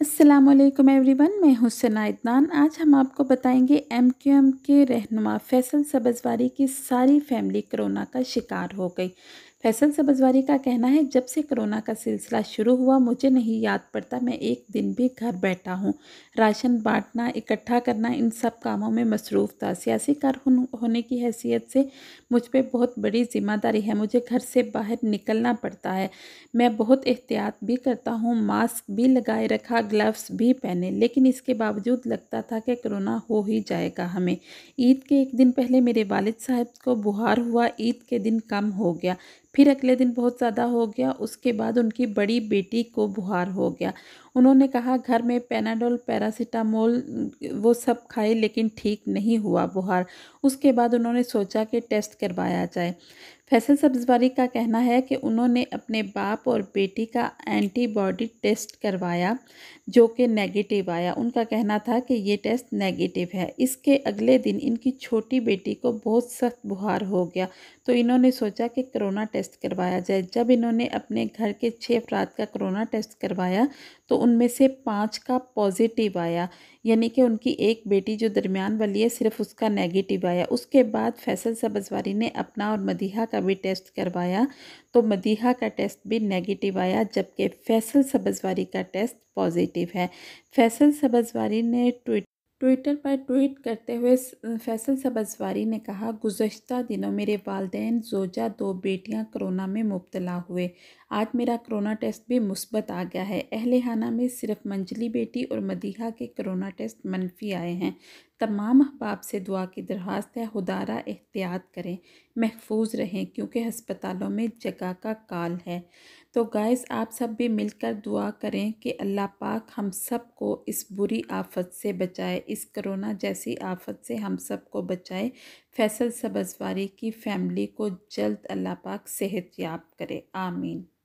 Aslam one मैं हुसना इदनान आज हम आपको बताएंगे एम क्यू एम के रहनुमा फैसल सबजवारी की सारी फैमिली कोरोना का शिकार हो गई फैसल सबजवारी का कहना है जब से कोरोना का सिलसिला शुरू हुआ मुझे नहीं याद पड़ता मैं एक दिन भी घर बैठा हूँ राशन बांटना इकट्ठा करना इन सब कामों में मसरूफ़ था सियासी कारकुन होने की हैसियत से मुझ पर बहुत बड़ी ज़िम्मेदारी है मुझे घर से बाहर निकलना पड़ता है मैं बहुत एहतियात भी करता हूँ मास्क भी लगाए रखा ग्लव्स भी पहने लेकिन इसके बावजूद लगता था कि कोरोना हो ही जाएगा हमें ईद के एक दिन पहले मेरे वालिद साहब को बुखार हुआ ईद के दिन कम हो गया फिर अगले दिन बहुत ज़्यादा हो गया उसके बाद उनकी बड़ी बेटी को बुहार हो गया उन्होंने कहा घर में पेनाडोल पैरासीटामोल वो सब खाए लेकिन ठीक नहीं हुआ बुहार उसके बाद उन्होंने सोचा कि टेस्ट करवाया जाए फैसल सब्जवारी का कहना है कि उन्होंने अपने बाप और बेटी का एंटीबॉडी टेस्ट करवाया जो कि नेगेटिव आया उनका कहना था कि ये टेस्ट नेगेटिव है इसके अगले दिन इनकी छोटी बेटी को बहुत सख्त बुखार हो गया तो इन्होंने सोचा कि कोरोना टेस्ट टेस्ट करवाया जाए जब इन्होंने अपने घर के छः अफराद का कोरोना टेस्ट करवाया तो उनमें से पाँच का पॉजिटिव आया यानी कि उनकी एक बेटी जो दरमियान वाली है सिर्फ उसका नेगेटिव आया उसके बाद फैसल सबजवारी ने अपना और मदीहा का भी टेस्ट करवाया तो मदीहा का टेस्ट भी नेगेटिव आया जबकि फैसल सबजवारी का टेस्ट पॉजिटिव है फैसल सबजवारी ने ट्विट ट्विटर पर ट्वीट करते हुए फैसल सबजवारी ने कहा गुज्त दिनों मेरे वालदेन जोजा दो बेटियां कोरोना में मुबतला हुए आज मेरा कोरोना टेस्ट भी मुस्बत आ गया है अहल हाना में सिर्फ मंजली बेटी और मदीहा के कोरोना टेस्ट मनफी आए हैं तमाम अहबाब से दुआ की दरख्वास्त है खुदारा एहतियात करें महफूज रहें क्योंकि हस्पतालों में जगह का काल है तो गैस आप सब भी मिलकर दुआ करें कि अल्लाह पाक हम सब को इस बुरी आफत से बचाए इस करोना जैसी आफत से हम सब को बचाए फैसल सबजवारी की फैमिली को जल्द अल्लाह पाक सेहत याब करे आमीन